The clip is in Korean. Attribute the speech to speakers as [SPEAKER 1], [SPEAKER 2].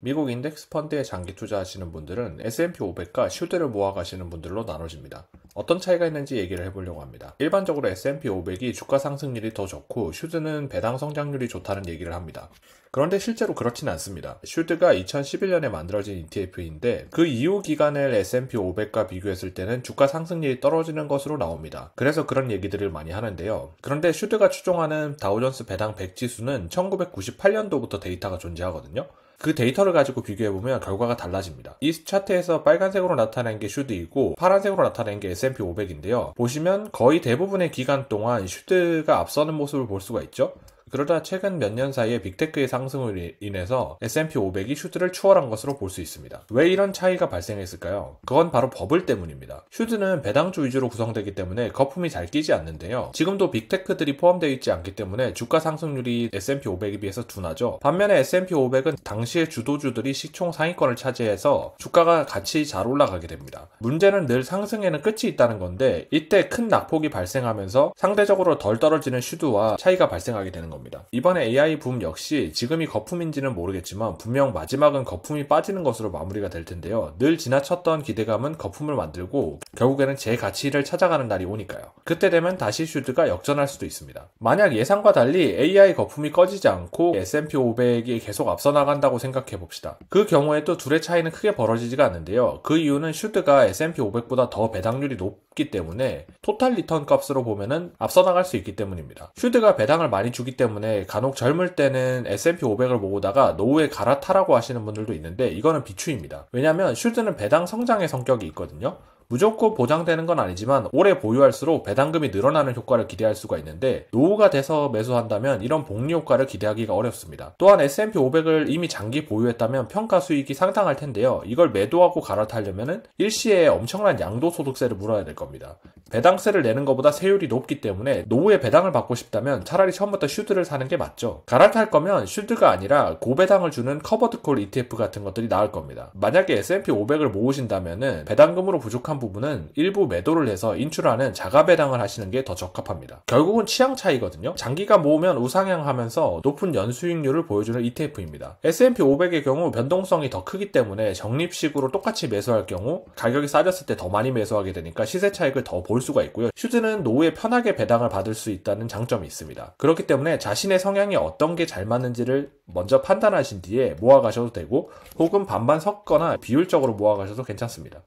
[SPEAKER 1] 미국 인덱스 펀드에 장기 투자하시는 분들은 S&P 500과 슈드를 모아 가시는 분들로 나눠집니다. 어떤 차이가 있는지 얘기를 해보려고 합니다. 일반적으로 S&P 500이 주가 상승률이 더 좋고 슈드는 배당 성장률이 좋다는 얘기를 합니다. 그런데 실제로 그렇진 않습니다. 슈드가 2011년에 만들어진 ETF인데 그 이후 기간을 S&P 500과 비교했을 때는 주가 상승률이 떨어지는 것으로 나옵니다. 그래서 그런 얘기들을 많이 하는데요. 그런데 슈드가 추종하는 다우존스 배당 100 지수는 1998년도부터 데이터가 존재하거든요. 그 데이터를 가지고 비교해보면 결과가 달라집니다. 이 차트에서 빨간색으로 나타낸 게 슈드이고 파란색으로 나타낸 게 S&P 500인데요. 보시면 거의 대부분의 기간 동안 슈드가 앞서는 모습을 볼 수가 있죠. 그러다 최근 몇 년 사이에 빅테크의 상승으로 인해서 S&P 500이 슈드를 추월한 것으로 볼 수 있습니다. 왜 이런 차이가 발생했을까요? 그건 바로 버블 때문입니다. 슈드는 배당주 위주로 구성되기 때문에 거품이 잘 끼지 않는데요. 지금도 빅테크들이 포함되어 있지 않기 때문에 주가 상승률이 S&P 500에 비해서 둔하죠. 반면에 S&P 500은 당시의 주도주들이 시총 상위권을 차지해서 주가가 같이 잘 올라가게 됩니다. 문제는 늘 상승에는 끝이 있다는 건데 이때 큰 낙폭이 발생하면서 상대적으로 덜 떨어지는 슈드와 차이가 발생하게 되는 겁니다. 겁니다. 이번에 AI 붐 역시 지금이 거품인지는 모르겠지만 분명 마지막은 거품이 빠지는 것으로 마무리가 될 텐데요. 늘 지나쳤던 기대감은 거품을 만들고 결국에는 제 가치를 찾아가는 날이 오니까요. 그때 되면 다시 슈드가 역전할 수도 있습니다. 만약 예상과 달리 AI 거품이 꺼지지 않고 S&P 500이 계속 앞서 나간다고 생각해 봅시다. 그 경우에 도 둘의 차이는 크게 벌어지지가 않는데요. 그 이유는 슈드가 S&P 500보다 더 배당률이 높기 때문에 토탈 리턴 값으로 보면은 앞서 나갈 수 있기 때문입니다. 슈드가 배당을 많이 주기 때문에 간혹 젊을 때는 S&P 500을 모으다가 노후에 갈아타라고 하시는 분들도 있는데 이거는 비추입니다. 왜냐하면 슈드는 배당 성장의 성격이 있거든요. 무조건 보장되는 건 아니지만 오래 보유할수록 배당금이 늘어나는 효과를 기대할 수가 있는데 노후가 돼서 매수한다면 이런 복리 효과를 기대하기가 어렵습니다. 또한 S&P 500을 이미 장기 보유했다면 평가 수익이 상당할 텐데요. 이걸 매도하고 갈아타려면 일시에 엄청난 양도소득세를 물어야 될 겁니다. 배당세를 내는 것보다 세율이 높기 때문에 노후에 배당을 받고 싶다면 차라리 처음부터 슈드를 사는 게 맞죠. 갈아탈 거면 슈드가 아니라 고배당을 주는 커버드콜 ETF 같은 것들이 나을 겁니다. 만약에 S&P 500을 모으신다면 배당금으로 부족한 필요한 부분은 일부 매도를 해서 인출하는 자가 배당을 하시는 게 더 적합합니다. 결국은 취향 차이거든요. 장기가 모으면 우상향하면서 높은 연수익률을 보여주는 ETF입니다. S&P 500의 경우 변동성이 더 크기 때문에 적립식으로 똑같이 매수할 경우 가격이 싸졌을 때 더 많이 매수하게 되니까 시세 차익을 더 볼 수가 있고요. 슈즈는 노후에 편하게 배당을 받을 수 있다는 장점이 있습니다. 그렇기 때문에 자신의 성향이 어떤 게 잘 맞는지를 먼저 판단하신 뒤에 모아가셔도 되고 혹은 반반 섞거나 비율적으로 모아가셔도 괜찮습니다.